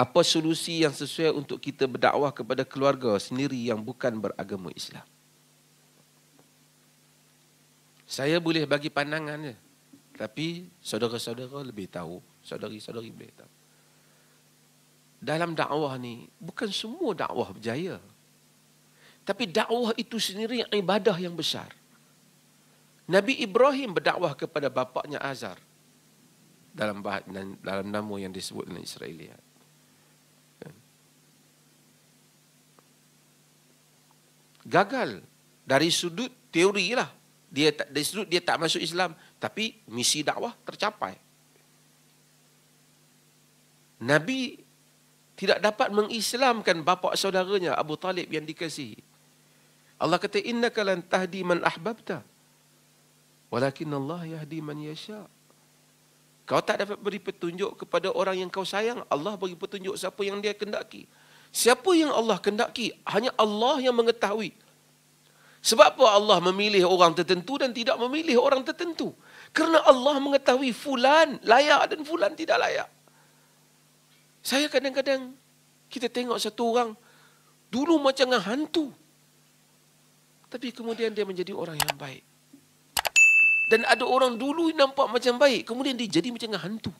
apa solusi yang sesuai untuk kita berdakwah kepada keluarga sendiri yang bukan beragama Islam. Saya boleh bagi pandangan je. Tapi saudara-saudara lebih tahu. Saudari-saudari boleh tahu. Dalam dakwah ni, bukan semua dakwah berjaya. Tapi dakwah itu sendiri ibadah yang besar. Nabi Ibrahim berdakwah kepada bapaknya Azar. Dalam dalam nama yang disebut dalam Israeliat. gagal dari sudut teori lah. Dia tak, dari sudut dia tak masuk Islam. Tapi misi dakwah tercapai. Nabi tidak dapat mengislamkan bapa saudaranya Abu Talib yang dikasihi. Allah kata inna kalan tahdi man ahbabta. Walakin Allah yahdi man yasha. Kau tak dapat beri petunjuk kepada orang yang kau sayang. Allah bagi petunjuk siapa yang dia kendaki. Siapa yang Allah kendaki? Hanya Allah yang mengetahui. Sebab apa Allah memilih orang tertentu dan tidak memilih orang tertentu? Kerana Allah mengetahui fulan layak dan fulan tidak layak. Saya kadang-kadang kita tengok satu orang dulu macam dengan hantu. Tapi kemudian dia menjadi orang yang baik. Dan ada orang dulu nampak macam baik, kemudian dia jadi macam hantu.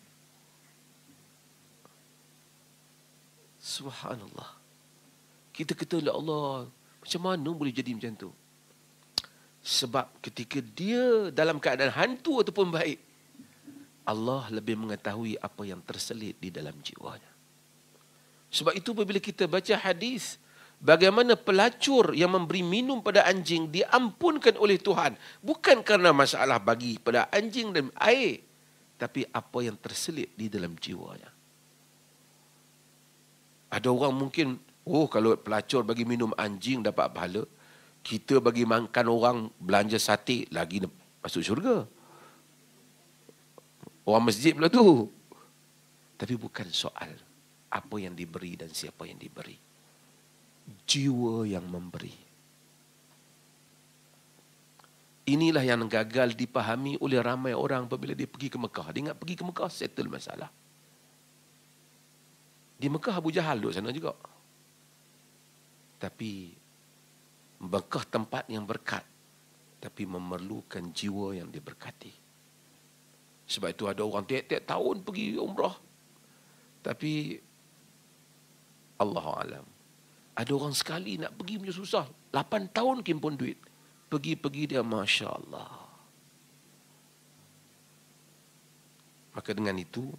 Subhanallah. Kita kata, Ya Allah, macam mana boleh jadi macam tu? Sebab ketika dia dalam keadaan hantu ataupun baik, Allah lebih mengetahui apa yang terselit di dalam jiwanya. Sebab itu apabila kita baca hadis, bagaimana pelacur yang memberi minum pada anjing diampunkan oleh Tuhan. Bukan kerana masalah bagi pada anjing dan air, tapi apa yang terselit di dalam jiwanya. Ada orang mungkin, oh kalau pelacur bagi minum anjing dapat pahala, kita bagi makan orang belanja sate lagi masuk syurga. Orang masjid pula tu. Tapi bukan soal apa yang diberi dan siapa yang diberi. Jiwa yang memberi. Inilah yang gagal dipahami oleh ramai orang apabila dia pergi ke Mekah. Dia ingat pergi ke Mekah, settle masalah. Di Mekah Abu Jahal duduk sana juga. Tapi Mekah tempat yang berkat tapi memerlukan jiwa yang diberkati. Sebab itu ada orang tiap-tiap tahun pergi umrah. Tapi Allah alam. Ada orang sekali nak pergi punya susah. lapan tahun kimpun duit. Pergi-pergi dia Masya Allah. Maka dengan itu,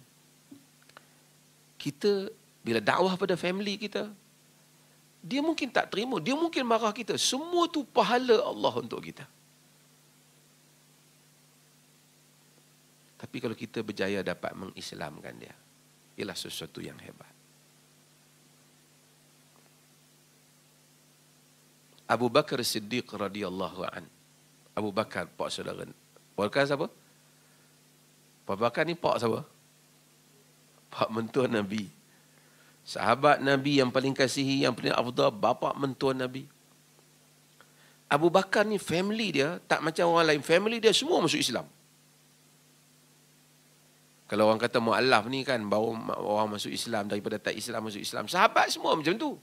kita bila dakwah pada family kita dia mungkin tak terima dia mungkin marah kita semua tu pahala Allah untuk kita tapi kalau kita berjaya dapat mengislamkan dia ialah sesuatu yang hebat Abu Bakar Siddiq radhiyallahu an Abu Bakar pak saudara Abu Bakar siapa Abu Bakar ni pak siapa Pak mentua Nabi sahabat Nabi yang paling kasihi, yang paling afdal, bapa mentua Nabi. Abu Bakar ni family dia tak macam orang lain. Family dia semua masuk Islam. Kalau orang kata mu'alaf ni kan bawa orang masuk Islam daripada tak Islam masuk Islam. Sahabat semua macam tu.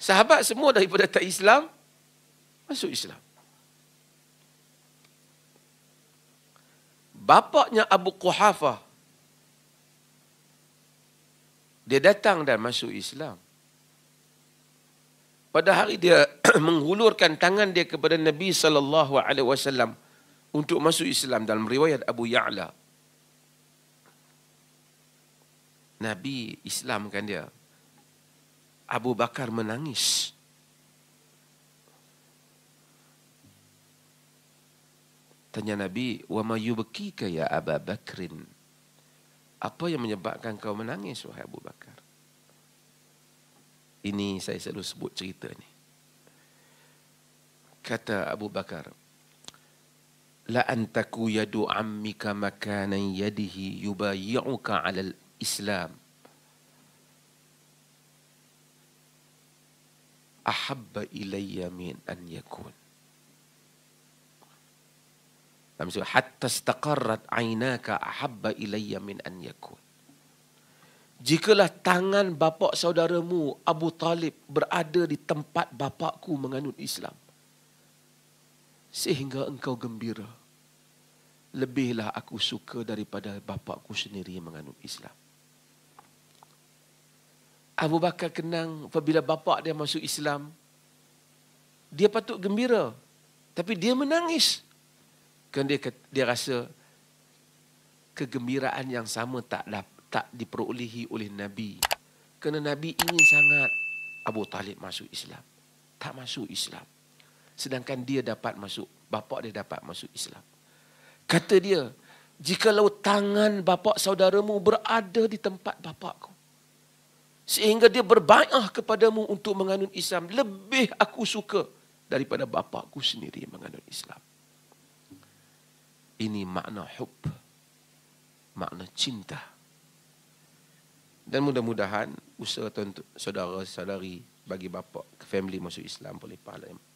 Sahabat semua daripada tak Islam masuk Islam. Bapaknya Abu Quhafah dia datang dan masuk Islam. Pada hari dia menghulurkan tangan dia kepada Nabi sallallahu alaihi wasallam untuk masuk Islam dalam riwayat Abu Ya'la. Nabi Islam kan dia. Abu Bakar menangis. Tanya Nabi, "Wa may yubkika ya Abu Bakrin?" Apa yang menyebabkan kau menangis wahai Abu Bakar? Ini saya selalu sebut cerita ni. Kata Abu Bakar, la antaku yadu ammika makana yadihi yubayyuka 'ala al-islam. Ahabba ilayya min an yakun. Nabi sebut hatta staqarrat ainaka ahabba ilayya min an yakun. Jikalah tangan bapak saudaramu Abu Talib berada di tempat bapakku menganut Islam. Sehingga engkau gembira. Lebihlah aku suka daripada bapakku sendiri yang menganut Islam. Abu Bakar kenang apabila bapak dia masuk Islam. Dia patut gembira. Tapi dia Menangis. Kan dia dia rasa kegembiraan yang sama tak tak diperolehi oleh Nabi. Kerana Nabi ingin sangat Abu Talib masuk Islam. Tak masuk Islam. Sedangkan dia dapat masuk, bapak dia dapat masuk Islam. Kata dia, jika jikalau tangan bapak saudaramu berada di tempat bapakku. Sehingga dia berbaikah kepadamu untuk menganut Islam. Lebih aku suka daripada bapakku sendiri menganut Islam. Ini makna hub. Makna cinta. Dan mudah-mudahan usaha tuan saudara-saudari bagi bapa ke family masuk Islam boleh pahala